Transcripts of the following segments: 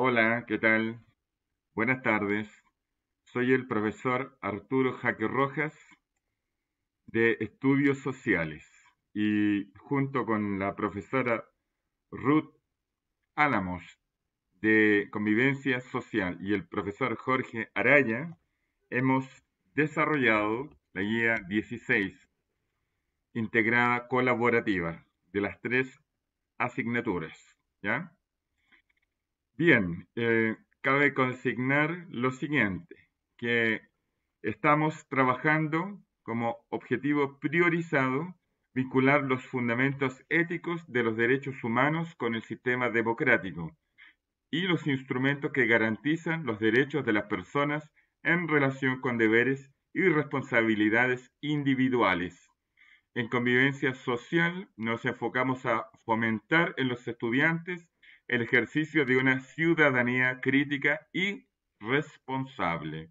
Hola, ¿qué tal? Buenas tardes. Soy el profesor Arturo Jaque Rojas de Estudios Sociales y junto con la profesora Ruth Álamos de Convivencia Social y el profesor Jorge Araya hemos desarrollado la guía 16, integrada colaborativa, de las tres asignaturas. ¿Ya? Bien, eh, cabe consignar lo siguiente, que estamos trabajando como objetivo priorizado vincular los fundamentos éticos de los derechos humanos con el sistema democrático y los instrumentos que garantizan los derechos de las personas en relación con deberes y responsabilidades individuales. En convivencia social nos enfocamos a fomentar en los estudiantes el ejercicio de una ciudadanía crítica y responsable,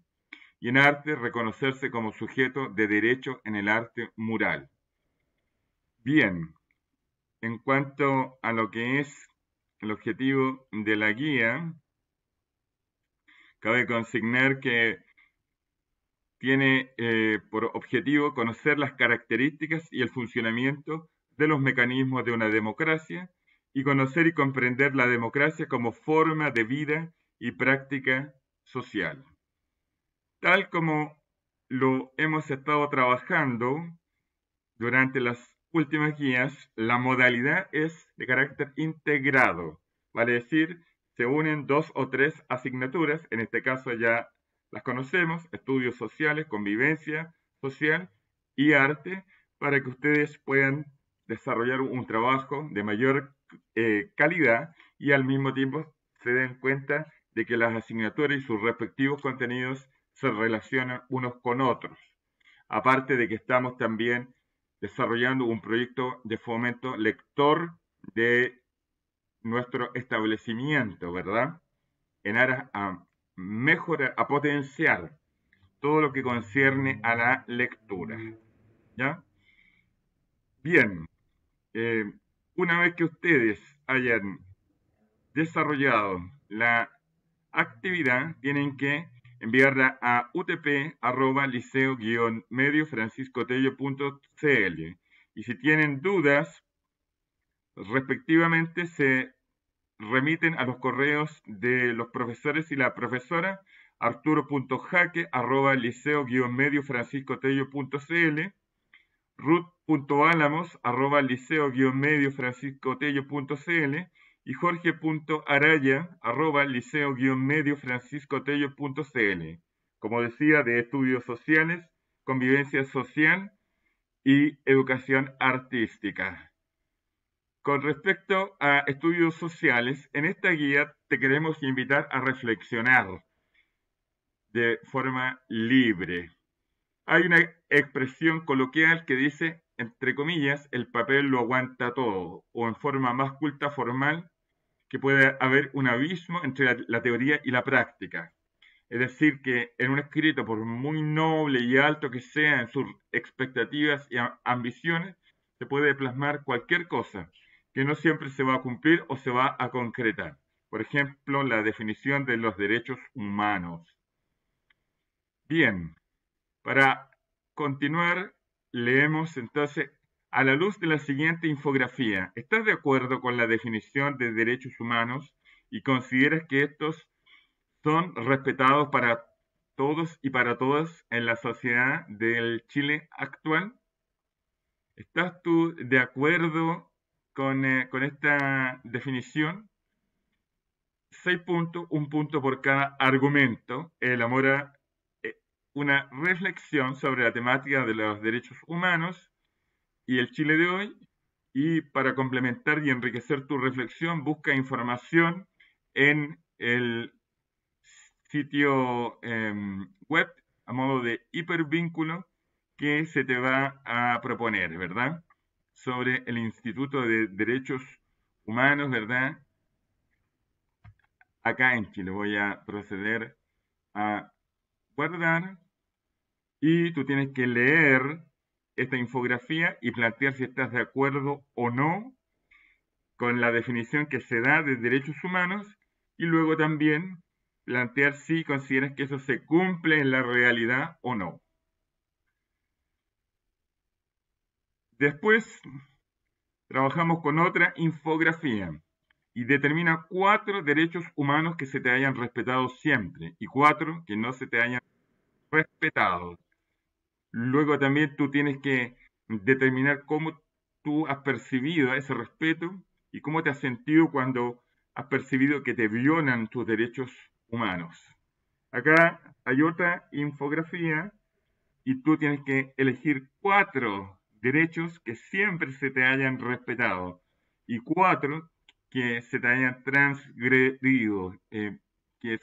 y en arte reconocerse como sujeto de derecho en el arte mural. Bien, en cuanto a lo que es el objetivo de la guía, cabe consignar que tiene eh, por objetivo conocer las características y el funcionamiento de los mecanismos de una democracia, y conocer y comprender la democracia como forma de vida y práctica social. Tal como lo hemos estado trabajando durante las últimas guías, la modalidad es de carácter integrado, vale decir, se unen dos o tres asignaturas, en este caso ya las conocemos, estudios sociales, convivencia social y arte, para que ustedes puedan desarrollar un trabajo de mayor eh, calidad y al mismo tiempo se den cuenta de que las asignaturas y sus respectivos contenidos se relacionan unos con otros. Aparte de que estamos también desarrollando un proyecto de fomento lector de nuestro establecimiento, ¿verdad? En aras a mejorar, a potenciar todo lo que concierne a la lectura. ¿Ya? Bien. Eh, una vez que ustedes hayan desarrollado la actividad, tienen que enviarla a utp-liceo-mediofranciscotello.cl. Y si tienen dudas, respectivamente se remiten a los correos de los profesores y la profesora medio arturo.jaque.liceo-mediofranciscotello.cl ruth.álamos arroba liceo-medio-franciscotello.cl y jorge.araya arroba liceo-medio-franciscotello.cl. Como decía, de estudios sociales, convivencia social y educación artística. Con respecto a estudios sociales, en esta guía te queremos invitar a reflexionar de forma libre hay una expresión coloquial que dice, entre comillas, el papel lo aguanta todo, o en forma más culta formal, que puede haber un abismo entre la, teoría y la práctica. Es decir, que en un escrito, por muy noble y alto que sea en sus expectativas y ambiciones, se puede plasmar cualquier cosa que no siempre se va a cumplir o se va a concretar. Por ejemplo, la definición de los derechos humanos. Bien, para continuar, leemos entonces a la luz de la siguiente infografía. ¿Estás de acuerdo con la definición de derechos humanos y consideras que estos son respetados para todos y para todas en la sociedad del Chile actual? ¿Estás tú de acuerdo con, eh, esta definición? Seis puntos, un punto por cada argumento. a una reflexión sobre la temática de los derechos humanos y el Chile de hoy. Y para complementar y enriquecer tu reflexión, busca información en el sitio em, web a modo de hipervínculo que se te va a proponer, ¿verdad? Sobre el Instituto de Derechos Humanos, ¿verdad? Acá en Chile voy a proceder a guardar y tú tienes que leer esta infografía y plantear si estás de acuerdo o no con la definición que se da de derechos humanos y luego también plantear si consideras que eso se cumple en la realidad o no. Después trabajamos con otra infografía y determina cuatro derechos humanos que se te hayan respetado siempre y cuatro que no se te hayan respetado. Luego también tú tienes que determinar cómo tú has percibido ese respeto y cómo te has sentido cuando has percibido que te violan tus derechos humanos. Acá hay otra infografía y tú tienes que elegir cuatro derechos que siempre se te hayan respetado y cuatro que se te hayan transgredido, eh, que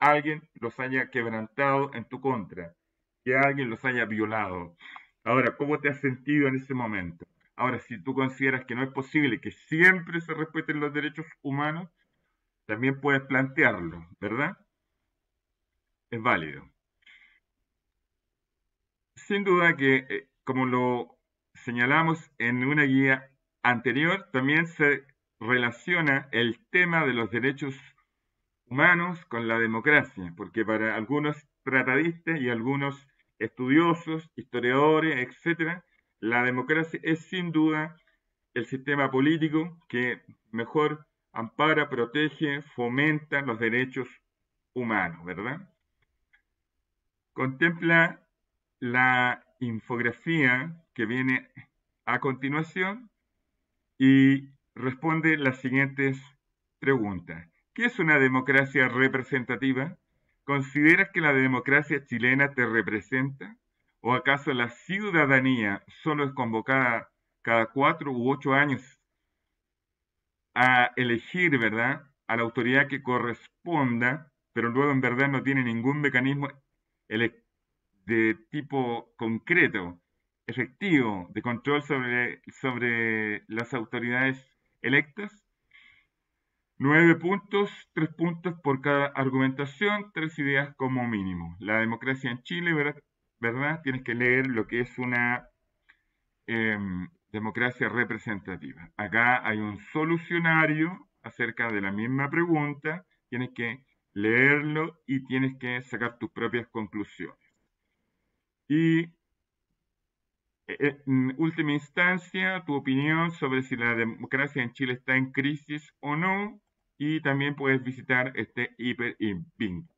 alguien los haya quebrantado en tu contra, que alguien los haya violado. Ahora, ¿cómo te has sentido en ese momento? Ahora, si tú consideras que no es posible que siempre se respeten los derechos humanos, también puedes plantearlo, ¿verdad? Es válido. Sin duda que, eh, como lo señalamos en una guía anterior, también se relaciona el tema de los derechos humanos con la democracia, porque para algunos tratadistas y algunos estudiosos, historiadores, etcétera, la democracia es sin duda el sistema político que mejor ampara, protege, fomenta los derechos humanos, ¿verdad? Contempla la infografía que viene a continuación y responde las siguientes preguntas. ¿Qué es una democracia representativa? ¿Consideras que la democracia chilena te representa? ¿O acaso la ciudadanía solo es convocada cada cuatro u ocho años a elegir, ¿verdad?, a la autoridad que corresponda, pero luego en verdad no tiene ningún mecanismo de tipo concreto, efectivo, de control sobre, sobre las autoridades electas? Nueve puntos, tres puntos por cada argumentación, tres ideas como mínimo. La democracia en Chile, ¿verdad? Tienes que leer lo que es una em, democracia representativa. Acá hay un solucionario acerca de la misma pregunta, tienes que leerlo y tienes que sacar tus propias conclusiones. Y eh, eh, en última instancia, tu opinión sobre si la democracia en Chile está en crisis o no, y también puedes visitar este hiperimping.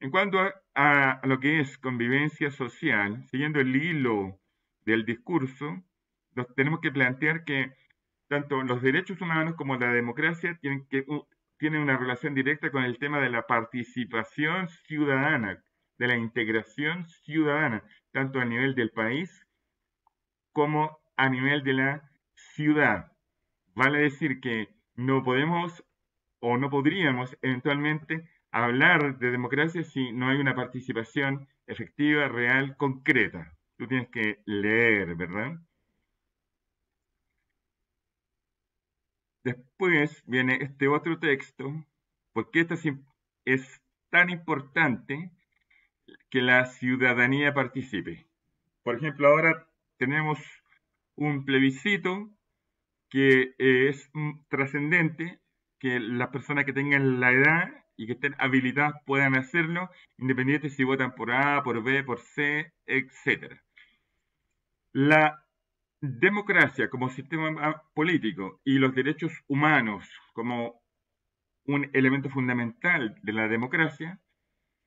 En cuanto a, lo que es convivencia social, siguiendo el hilo del discurso, nos tenemos que plantear que tanto los derechos humanos como la democracia tienen, que, tienen una relación directa con el tema de la participación ciudadana, de la integración ciudadana, tanto a nivel del país como a nivel de la ciudad. Vale decir que no podemos o no podríamos eventualmente hablar de democracia si no hay una participación efectiva, real, concreta. Tú tienes que leer, ¿verdad? Después viene este otro texto, porque esto es, es tan importante que la ciudadanía participe. Por ejemplo, ahora tenemos un plebiscito que eh, es mm, trascendente que las personas que tengan la edad y que estén habilitadas puedan hacerlo, independientemente si votan por A, por B, por C, etc. La democracia como sistema político y los derechos humanos como un elemento fundamental de la democracia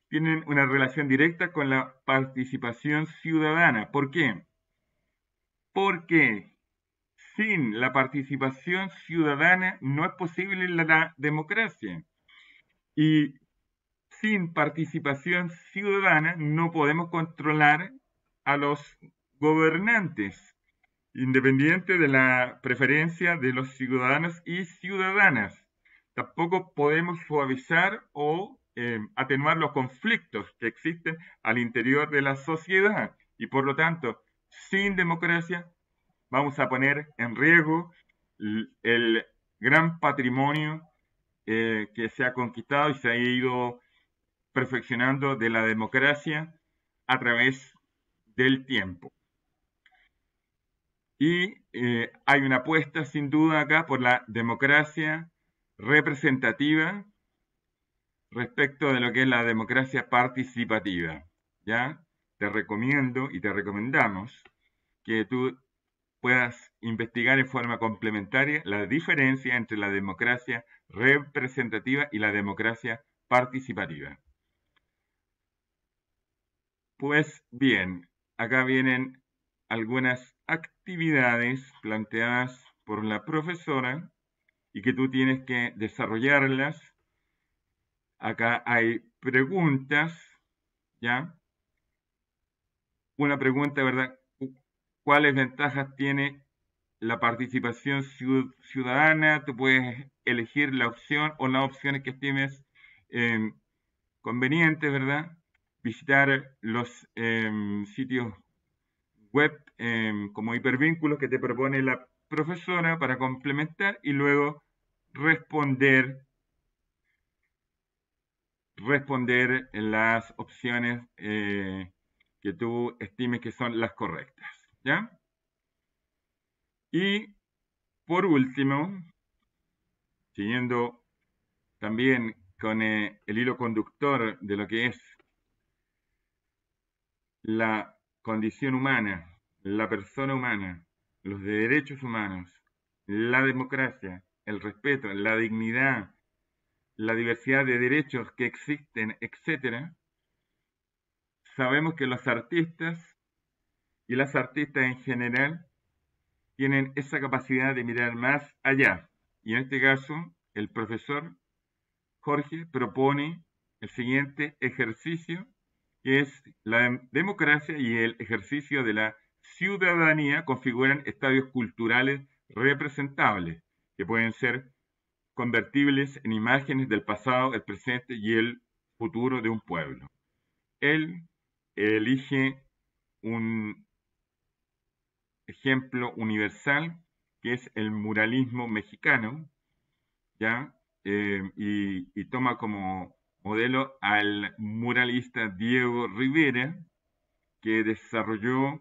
tienen una relación directa con la participación ciudadana. ¿Por qué? Porque sin la participación ciudadana no es posible la democracia. Y sin participación ciudadana no podemos controlar a los gobernantes, independiente de la preferencia de los ciudadanos y ciudadanas. Tampoco podemos suavizar o eh, atenuar los conflictos que existen al interior de la sociedad. Y por lo tanto, sin democracia vamos a poner en riesgo el gran patrimonio eh, que se ha conquistado y se ha ido perfeccionando de la democracia a través del tiempo. Y eh, hay una apuesta sin duda acá por la democracia representativa respecto de lo que es la democracia participativa. ¿ya? Te recomiendo y te recomendamos que tú puedas investigar en forma complementaria la diferencia entre la democracia representativa y la democracia participativa. Pues bien, acá vienen algunas actividades planteadas por la profesora y que tú tienes que desarrollarlas. Acá hay preguntas, ¿ya? Una pregunta, ¿verdad? cuáles ventajas tiene la participación ciudadana, tú puedes elegir la opción o las opciones que estimes em, convenientes, ¿verdad? Visitar los em, sitios web em, como hipervínculos que te propone la profesora para complementar y luego responder responder las opciones eh, que tú estimes que son las correctas. Y por último, siguiendo también con eh, el hilo conductor de lo que es la condición humana, la persona humana, los derechos humanos, la democracia, el respeto, la dignidad, la diversidad de derechos que existen, etc., sabemos que los artistas y las artistas en general tienen esa capacidad de mirar más allá. Y en este caso, el profesor Jorge propone el siguiente ejercicio, que es la democracia y el ejercicio de la ciudadanía configuran estadios culturales representables, que pueden ser convertibles en imágenes del pasado, el presente y el futuro de un pueblo. Él elige un ejemplo universal, que es el muralismo mexicano, ¿ya? Eh, y, toma como modelo al muralista Diego Rivera, que desarrolló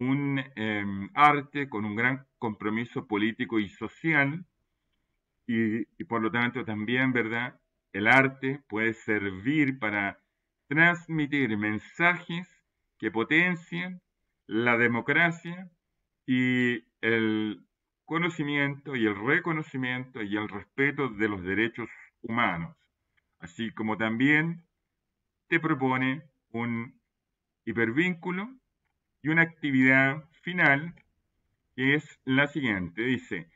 un em, arte con un gran compromiso político y social, y, y por lo tanto también, ¿verdad? El arte puede servir para transmitir mensajes que potencien la democracia, y el conocimiento y el reconocimiento y el respeto de los derechos humanos, así como también te propone un hipervínculo y una actividad final que es la siguiente, dice,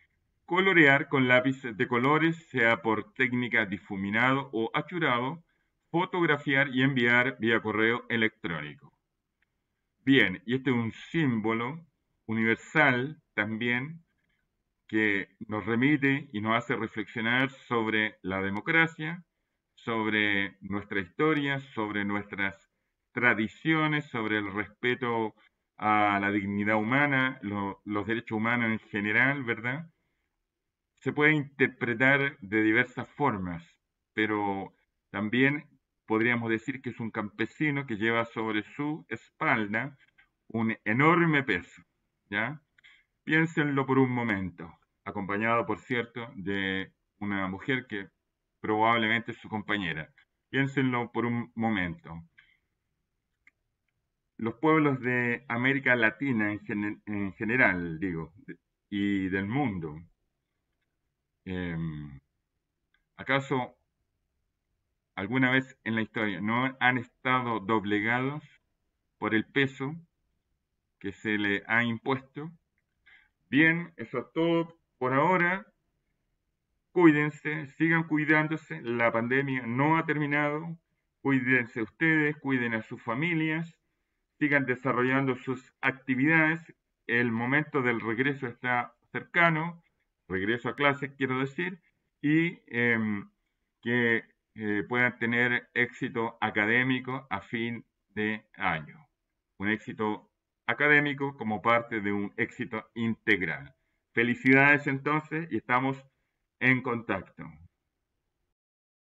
colorear con lápices de colores, sea por técnica difuminado o achurado, fotografiar y enviar vía correo electrónico. Bien, y este es un símbolo universal también que nos remite y nos hace reflexionar sobre la democracia, sobre nuestra historia, sobre nuestras tradiciones, sobre el respeto a la dignidad humana, los derechos humanos en general, ¿verdad? Se puede interpretar de diversas formas, pero también podríamos decir que es un campesino que lleva sobre su espalda un enorme peso ¿ya? Piénsenlo por un momento, acompañado, por cierto, de una mujer que probablemente es su compañera. Piénsenlo por un momento. Los pueblos de América Latina en, general, digo, y del mundo, em, ¿acaso alguna vez en la historia no han estado doblegados por el peso que se le ha impuesto. Bien, eso es todo por ahora. Cuídense, sigan cuidándose, la pandemia no ha terminado. Cuídense ustedes, cuiden a sus familias, sigan desarrollando sus actividades. El momento del regreso está cercano, regreso a clases quiero decir, y em, que eh, puedan tener éxito académico a fin de año. Un éxito académico como parte de un éxito integral. Felicidades entonces y estamos en contacto.